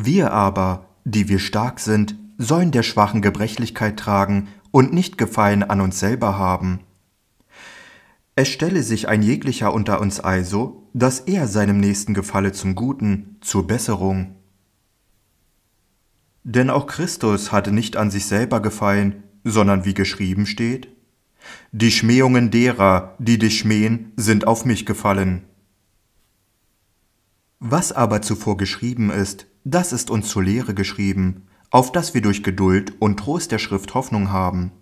Wir aber, die wir stark sind, sollen der schwachen Gebrechlichkeit tragen und nicht Gefallen an uns selber haben. Es stelle sich ein jeglicher unter uns also, dass er seinem Nächsten gefalle zum Guten, zur Besserung. Denn auch Christus hatte nicht an sich selber gefallen, sondern wie geschrieben steht, Die Schmähungen derer, die dich schmähen, sind auf mich gefallen. Was aber zuvor geschrieben ist, das ist uns zur Lehre geschrieben, auf dass wir durch Geduld und Trost der Schrift Hoffnung haben.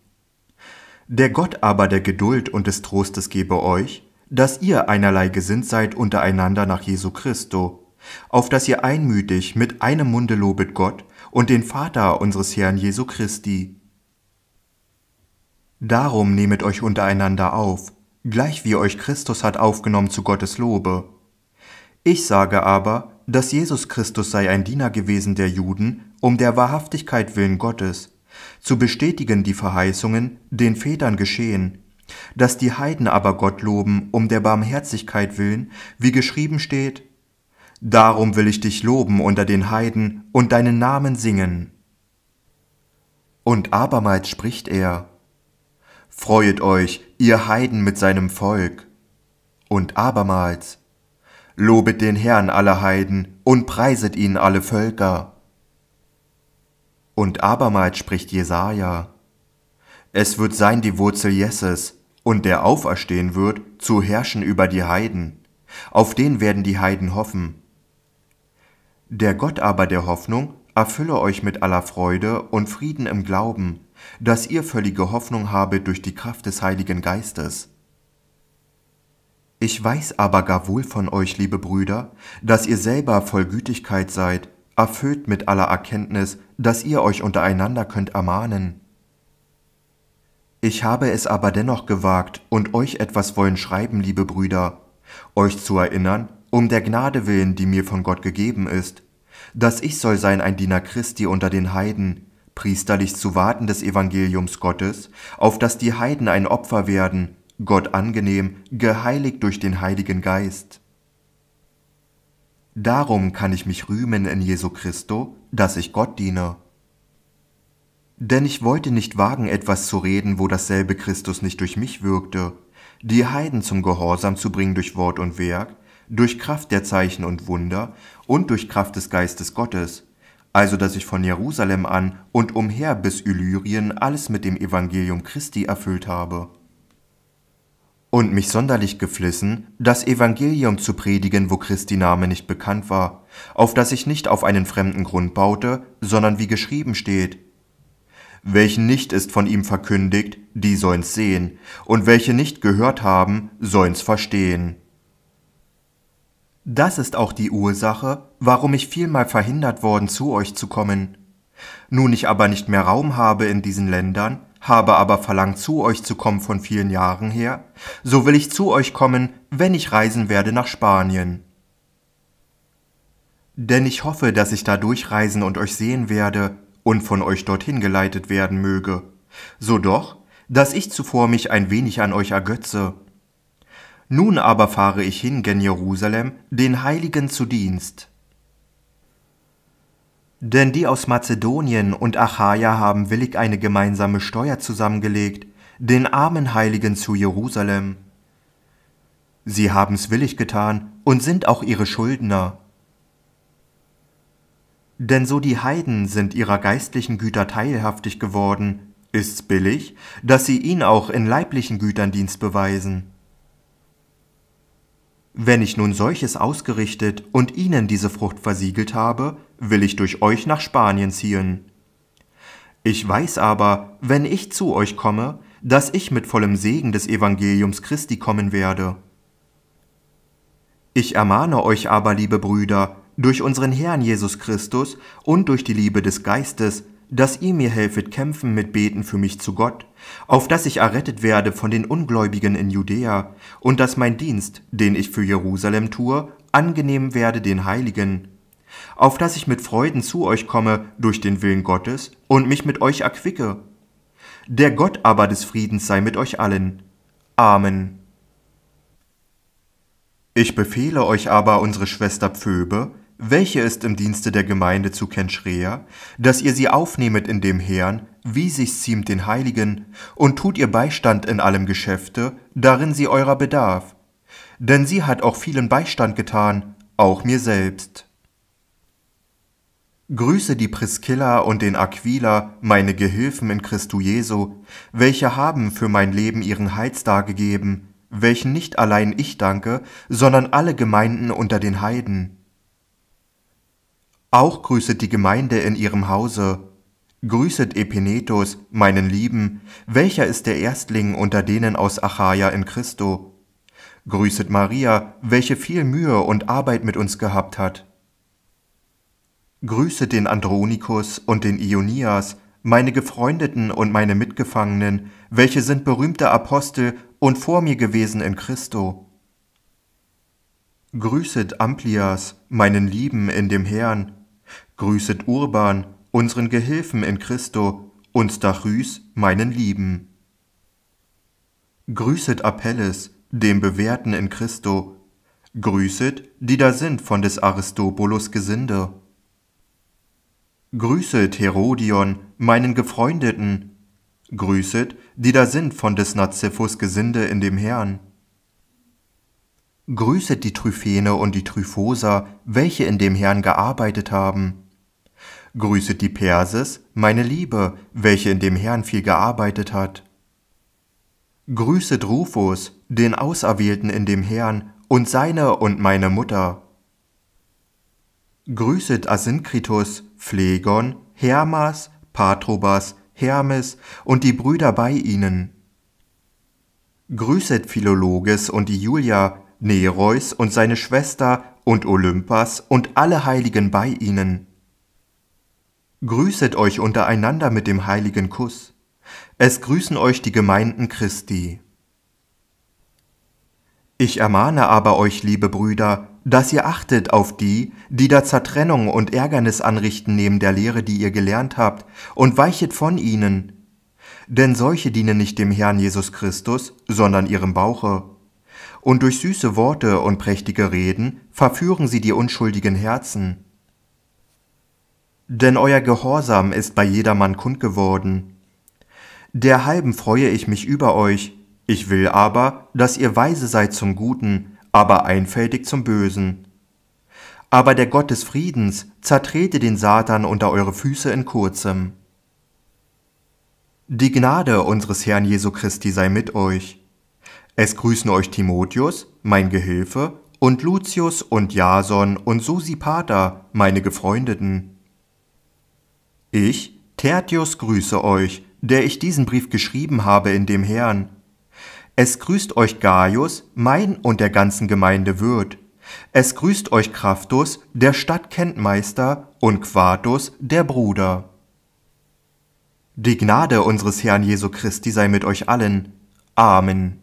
Der Gott aber der Geduld und des Trostes gebe euch, dass ihr einerlei gesinnt seid untereinander nach Jesu Christo, auf dass ihr einmütig mit einem Munde lobet Gott und den Vater unseres Herrn Jesu Christi. Darum nehmet euch untereinander auf, gleich wie euch Christus hat aufgenommen zu Gottes Lobe. Ich sage aber, dass Jesus Christus sei ein Diener gewesen der Juden, um der Wahrhaftigkeit willen Gottes, zu bestätigen die Verheißungen, den Vätern geschehen, dass die Heiden aber Gott loben, um der Barmherzigkeit willen, wie geschrieben steht, Darum will ich dich loben unter den Heiden und deinen Namen singen. Und abermals spricht er, Freuet euch, ihr Heiden mit seinem Volk. Und abermals, Lobet den Herrn alle Heiden und preiset ihn alle Völker. Und abermals spricht Jesaja: Es wird sein die Wurzel Jesses, und der auferstehen wird, zu herrschen über die Heiden. Auf den werden die Heiden hoffen. Der Gott aber der Hoffnung erfülle euch mit aller Freude und Frieden im Glauben, dass ihr völlige Hoffnung habet durch die Kraft des Heiligen Geistes ich weiß aber gar wohl von euch, liebe Brüder, dass ihr selber voll Gütigkeit seid, erfüllt mit aller Erkenntnis, dass ihr euch untereinander könnt ermahnen. Ich habe es aber dennoch gewagt und euch etwas wollen schreiben, liebe Brüder, euch zu erinnern, um der Gnade willen, die mir von Gott gegeben ist, dass ich soll sein ein Diener Christi unter den Heiden, priesterlich zu warten des Evangeliums Gottes, auf das die Heiden ein Opfer werden, Gott angenehm, geheiligt durch den Heiligen Geist. Darum kann ich mich rühmen in Jesu Christo, dass ich Gott diene. Denn ich wollte nicht wagen, etwas zu reden, wo dasselbe Christus nicht durch mich wirkte, die Heiden zum Gehorsam zu bringen durch Wort und Werk, durch Kraft der Zeichen und Wunder und durch Kraft des Geistes Gottes, also dass ich von Jerusalem an und umher bis Illyrien alles mit dem Evangelium Christi erfüllt habe und mich sonderlich geflissen, das Evangelium zu predigen, wo Christi Name nicht bekannt war, auf das ich nicht auf einen fremden Grund baute, sondern wie geschrieben steht. Welchen nicht ist von ihm verkündigt, die sollen's sehen, und welche nicht gehört haben, sollen's verstehen. Das ist auch die Ursache, warum ich vielmal verhindert worden, zu euch zu kommen. Nun ich aber nicht mehr Raum habe in diesen Ländern, habe aber verlangt, zu euch zu kommen von vielen Jahren her, so will ich zu euch kommen, wenn ich reisen werde nach Spanien. Denn ich hoffe, dass ich da durchreisen und euch sehen werde und von euch dorthin geleitet werden möge. So doch, dass ich zuvor mich ein wenig an euch ergötze. Nun aber fahre ich hin gen Jerusalem, den Heiligen zu Dienst. Denn die aus Mazedonien und Achaia haben willig eine gemeinsame Steuer zusammengelegt, den armen Heiligen zu Jerusalem. Sie haben's willig getan und sind auch ihre Schuldner. Denn so die Heiden sind ihrer geistlichen Güter teilhaftig geworden, ist's billig, dass sie ihn auch in leiblichen Gütern Dienst beweisen. Wenn ich nun solches ausgerichtet und ihnen diese Frucht versiegelt habe, will ich durch euch nach Spanien ziehen. Ich weiß aber, wenn ich zu euch komme, dass ich mit vollem Segen des Evangeliums Christi kommen werde. Ich ermahne euch aber, liebe Brüder, durch unseren Herrn Jesus Christus und durch die Liebe des Geistes, dass ihr mir helfet kämpfen mit Beten für mich zu Gott, auf dass ich errettet werde von den Ungläubigen in Judäa, und dass mein Dienst, den ich für Jerusalem tue, angenehm werde den Heiligen, auf dass ich mit Freuden zu euch komme durch den Willen Gottes und mich mit euch erquicke. Der Gott aber des Friedens sei mit euch allen. Amen. Ich befehle euch aber, unsere Schwester Pföbe, welche ist im Dienste der Gemeinde zu Kenschrea, dass ihr sie aufnehmet in dem Herrn, wie sich's ziemt den Heiligen, und tut ihr Beistand in allem Geschäfte, darin sie eurer bedarf. Denn sie hat auch vielen Beistand getan, auch mir selbst. Grüße die Priskilla und den Aquila, meine Gehilfen in Christu Jesu, welche haben für mein Leben ihren Heiz dargegeben, welchen nicht allein ich danke, sondern alle Gemeinden unter den Heiden. Auch grüßet die Gemeinde in ihrem Hause. Grüßet Epinetus, meinen Lieben, welcher ist der Erstling unter denen aus Achaia in Christo. Grüßet Maria, welche viel Mühe und Arbeit mit uns gehabt hat. Grüßet den Andronikus und den Ionias, meine Gefreundeten und meine Mitgefangenen, welche sind berühmte Apostel und vor mir gewesen in Christo. Grüßet Amplias, meinen Lieben in dem Herrn, grüßet Urban, unseren Gehilfen in Christo, und Stachys, meinen Lieben. Grüßet Apelles, dem Bewährten in Christo, grüßet, die da sind von des Aristobulus Gesinde. Grüßet Herodion, meinen Gefreundeten, grüßet, die da sind von des Naziphus Gesinde in dem Herrn. Grüßet die Tryphene und die Tryphosa, welche in dem Herrn gearbeitet haben grüßet die Perses, meine Liebe, welche in dem Herrn viel gearbeitet hat. Grüßet Rufus, den Auserwählten in dem Herrn, und seine und meine Mutter. Grüßet Asynkritus, Phlegon, Hermas, Patrobas, Hermes und die Brüder bei ihnen. Grüßet Philologes und die Julia, Nereus und seine Schwester und Olympas und alle Heiligen bei ihnen. Grüßet euch untereinander mit dem heiligen Kuss. Es grüßen euch die Gemeinden Christi. Ich ermahne aber euch, liebe Brüder, dass ihr achtet auf die, die da Zertrennung und Ärgernis anrichten neben der Lehre, die ihr gelernt habt, und weichet von ihnen. Denn solche dienen nicht dem Herrn Jesus Christus, sondern ihrem Bauche. Und durch süße Worte und prächtige Reden verführen sie die unschuldigen Herzen denn euer Gehorsam ist bei jedermann kund geworden. Derhalben freue ich mich über euch, ich will aber, dass ihr weise seid zum Guten, aber einfältig zum Bösen. Aber der Gott des Friedens zertrete den Satan unter eure Füße in kurzem. Die Gnade unseres Herrn Jesu Christi sei mit euch. Es grüßen euch Timotheus, mein Gehilfe, und Lucius und Jason und Susipater, meine Gefreundeten. Ich, Tertius, grüße euch, der ich diesen Brief geschrieben habe in dem Herrn. Es grüßt euch Gaius, mein und der ganzen Gemeinde Wirt. Es grüßt euch Kraftus, der Stadtkenntmeister, und Quartus, der Bruder. Die Gnade unseres Herrn Jesu Christi sei mit euch allen. Amen.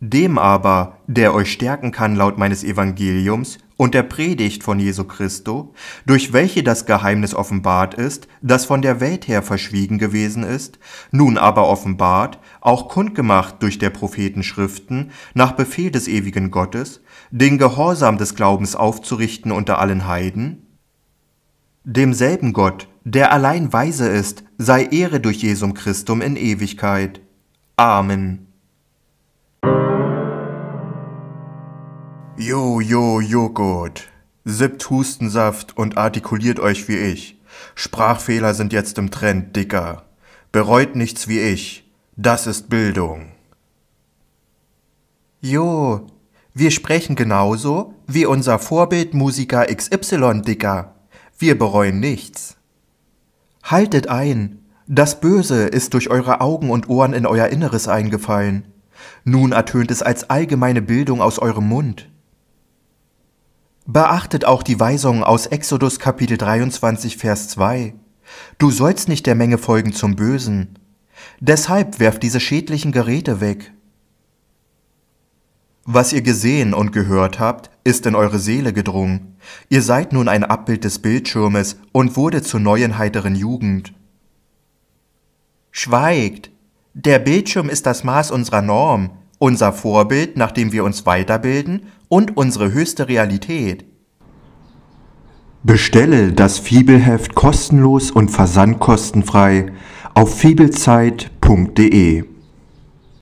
Dem aber, der euch stärken kann laut meines Evangeliums, und der Predigt von Jesu Christo, durch welche das Geheimnis offenbart ist, das von der Welt her verschwiegen gewesen ist, nun aber offenbart, auch kundgemacht durch der Propheten Schriften, nach Befehl des ewigen Gottes, den Gehorsam des Glaubens aufzurichten unter allen Heiden? Demselben Gott, der allein weise ist, sei Ehre durch Jesum Christum in Ewigkeit. Amen. Jo, jo, Joghurt. Sippt Hustensaft und artikuliert euch wie ich. Sprachfehler sind jetzt im Trend, Dicker. Bereut nichts wie ich. Das ist Bildung. Jo, wir sprechen genauso wie unser Vorbild Musiker XY, Dicker. Wir bereuen nichts. Haltet ein. Das Böse ist durch eure Augen und Ohren in euer Inneres eingefallen. Nun ertönt es als allgemeine Bildung aus eurem Mund. Beachtet auch die Weisung aus Exodus Kapitel 23, Vers 2. Du sollst nicht der Menge folgen zum Bösen. Deshalb werft diese schädlichen Geräte weg. Was ihr gesehen und gehört habt, ist in eure Seele gedrungen. Ihr seid nun ein Abbild des Bildschirmes und wurde zur neuen heiteren Jugend. Schweigt! Der Bildschirm ist das Maß unserer Norm, unser Vorbild, nach dem wir uns weiterbilden und unsere höchste Realität. Bestelle das Fibelheft kostenlos und versandkostenfrei auf fibelzeit.de.